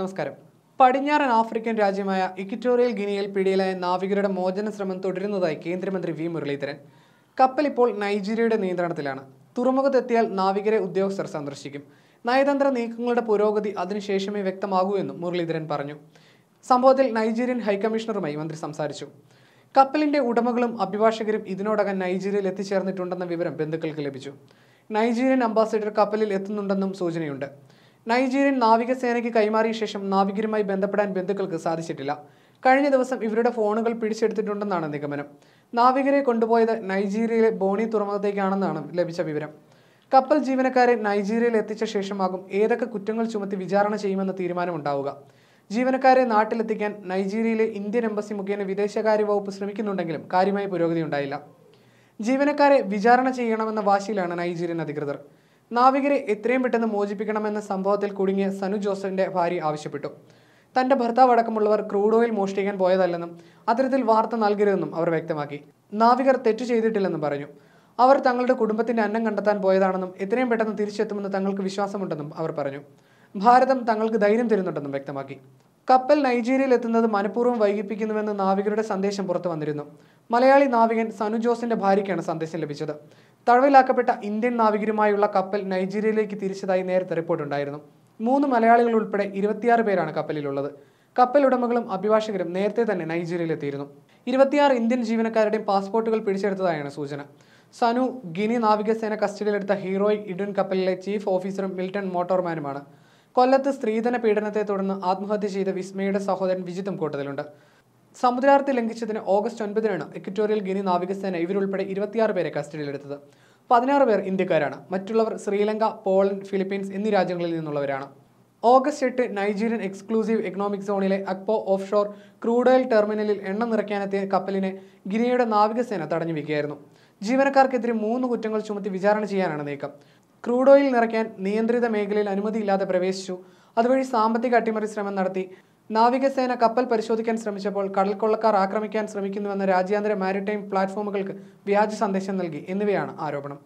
നമസ്കാരം പടിഞ്ഞാറൻ ആഫ്രിക്കൻ രാജ്യമായ ഇക്വിറ്റോറിയൽ ഗിനിയിൽ പിടിയിലായ നാവികരുടെ മോചന ശ്രമം തുടരുന്നതായി കേന്ദ്രമന്ത്രി വി മുരളീധരൻ കപ്പൽ ഇപ്പോൾ നൈജീരിയയുടെ നിയന്ത്രണത്തിലാണ് തുറമുഖത്തെത്തിയാൽ നാവികരെ ഉദ്യോഗസ്ഥർ സന്ദർശിക്കും നയതന്ത്ര നീക്കങ്ങളുടെ പുരോഗതി അതിനുശേഷമേ വ്യക്തമാകൂ എന്നും മുരളീധരൻ പറഞ്ഞു സംഭവത്തിൽ നൈജീരിയൻ ഹൈക്കമ്മീഷണറുമായി മന്ത്രി സംസാരിച്ചു കപ്പലിന്റെ ഉടമകളും അഭിഭാഷകരും ഇതിനോടകം നൈജീരിയയിൽ എത്തിച്ചേർന്നിട്ടുണ്ടെന്ന വിവരം ബന്ധുക്കൾക്ക് ലഭിച്ചു നൈജീരിയൻ അംബാസിഡർ കപ്പലിൽ എത്തുന്നുണ്ടെന്നും സൂചനയുണ്ട് നൈജീരിയൻ നാവികസേനയ്ക്ക് കൈമാറിയ ശേഷം നാവികരുമായി ബന്ധപ്പെടാൻ ബന്ധുക്കൾക്ക് സാധിച്ചിട്ടില്ല കഴിഞ്ഞ ദിവസം ഇവരുടെ ഫോണുകൾ പിടിച്ചെടുത്തിട്ടുണ്ടെന്നാണ് നിഗമനം നാവികരെ കൊണ്ടുപോയത് നൈജീരിയയിലെ ബോണി തുറമുഖത്തേക്കാണെന്നാണ് ലഭിച്ച വിവരം കപ്പൽ ജീവനക്കാരെ നൈജീരിയയിൽ എത്തിച്ച ശേഷമാകും ഏതൊക്കെ കുറ്റങ്ങൾ ചുമത്തി വിചാരണ ചെയ്യുമെന്ന തീരുമാനമുണ്ടാവുക ജീവനക്കാരെ നാട്ടിലെത്തിക്കാൻ നൈജീരിയയിലെ ഇന്ത്യൻ എംബസി മുഖേന വിദേശകാര്യ വകുപ്പ് ശ്രമിക്കുന്നുണ്ടെങ്കിലും കാര്യമായ പുരോഗതി ഉണ്ടായില്ല ജീവനക്കാരെ വിചാരണ ചെയ്യണമെന്ന വാശിയിലാണ് നൈജീരിയൻ അധികൃതർ നാവികരെ എത്രയും പെട്ടെന്ന് മോചിപ്പിക്കണമെന്ന സംഭവത്തിൽ കുടുങ്ങിയ സനു ജോസഫിന്റെ ഭാര്യ ആവശ്യപ്പെട്ടു തന്റെ ഭർത്താവ് അടക്കമുള്ളവർ ക്രൂഡ് ഓയിൽ മോഷ്ടിക്കാൻ പോയതല്ലെന്നും അത്തരത്തിൽ വാർത്ത നൽകരുതെന്നും അവർ വ്യക്തമാക്കി നാവികർ തെറ്റ് ചെയ്തിട്ടില്ലെന്നും പറഞ്ഞു അവർ തങ്ങളുടെ കുടുംബത്തിന്റെ അന്നം കണ്ടെത്താൻ പോയതാണെന്നും എത്രയും പെട്ടെന്ന് തിരിച്ചെത്തുമെന്ന് തങ്ങൾക്ക് വിശ്വാസമുണ്ടെന്നും അവർ പറഞ്ഞു ഭാരതം തങ്ങൾക്ക് ധൈര്യം തരുന്നുണ്ടെന്നും വ്യക്തമാക്കി കപ്പൽ നൈജീരിയയിൽ എത്തുന്നത് മനഃപൂർവ്വം വൈകിപ്പിക്കുന്നുവെന്ന് നാവികരുടെ സന്ദേശം പുറത്തു വന്നിരുന്നു മലയാളി നാവികൻ സനു ജോസിന്റെ ഭാര്യയ്ക്കാണ് സന്ദേശം ലഭിച്ചത് തടവിലാക്കപ്പെട്ട ഇന്ത്യൻ നാവികരുമായുള്ള കപ്പൽ നൈജീരിയയിലേക്ക് തിരിച്ചതായി നേരത്തെ റിപ്പോർട്ടുണ്ടായിരുന്നു മൂന്ന് മലയാളികൾ ഉൾപ്പെടെ ഇരുപത്തിയാറ് പേരാണ് കപ്പലിലുള്ളത് കപ്പൽ ഉടമകളും അഭിഭാഷകരും നേരത്തെ തന്നെ നൈജീരിയയിലെത്തിയിരുന്നു ഇരുപത്തിയാറ് ഇന്ത്യൻ ജീവനക്കാരുടെയും പാസ്പോർട്ടുകൾ പിടിച്ചെടുത്തതായാണ് സൂചന സനു ഗിനി നാവികസേന കസ്റ്റഡിയിലെടുത്ത ഹീറോയ് ഇഡുൻ കപ്പലിലെ ചീഫ് ഓഫീസറും മിൽട്ടൺ മോട്ടോർമാനുമാണ് കൊല്ലത്ത് സ്ത്രീധന പീഡനത്തെ തുടർന്ന് ആത്മഹത്യ ചെയ്ത വിസ്മയുടെ സഹോദരൻ വിജിത്തും കൂട്ടത്തിലുണ്ട് സമുദ്രാർത്ഥി ലംഘിച്ചതിന് ഓഗസ്റ്റ് ഒൻപതിനാണ് ഇക്വറ്റോറിയൽ ഗിനി നാവികസേന ഇവരുൾപ്പെടെ ഇരുപത്തിയാറ് പേരെ കസ്റ്റഡിയിലെടുത്തത് പതിനാറ് പേർ ഇന്ത്യക്കാരാണ് മറ്റുള്ളവർ ശ്രീലങ്ക പോളണ്ട് ഫിലിപ്പീൻസ് എന്നീ രാജ്യങ്ങളിൽ നിന്നുള്ളവരാണ് ഓഗസ്റ്റ് എട്ട് നൈജീരിയൻ എക്സ്ക്ലൂസീവ് എക്കണോമിക് സോണിലെ Akpo offshore crude oil ടെർമിനലിൽ എണ്ണ നിറയ്ക്കാനെത്തിയ കപ്പലിനെ ഗിനിയുടെ നാവികസേന തടഞ്ഞു വയ്ക്കുകയായിരുന്നു ജീവനക്കാർക്കെതിരെ മൂന്ന് കുറ്റങ്ങൾ ചുമത്തി വിചാരണ ചെയ്യാനാണ് നീക്കം ക്രൂഡ് ഓയിൽ നിറയ്ക്കാൻ നിയന്ത്രിത മേഖലയിൽ അനുമതിയില്ലാതെ പ്രവേശിച്ചു അതുവഴി സാമ്പത്തിക അട്ടിമറി ശ്രമം നടത്തി നാവികസേന കപ്പൽ പരിശോധിക്കാൻ ശ്രമിച്ചപ്പോൾ കടൽക്കൊള്ളക്കാർ ആക്രമിക്കാൻ ശ്രമിക്കുന്നുവെന്ന രാജ്യാന്തര മാരിടൈം പ്ലാറ്റ്ഫോമുകൾക്ക് വ്യാജ സന്ദേശം നൽകി എന്നിവയാണ് ആരോപണം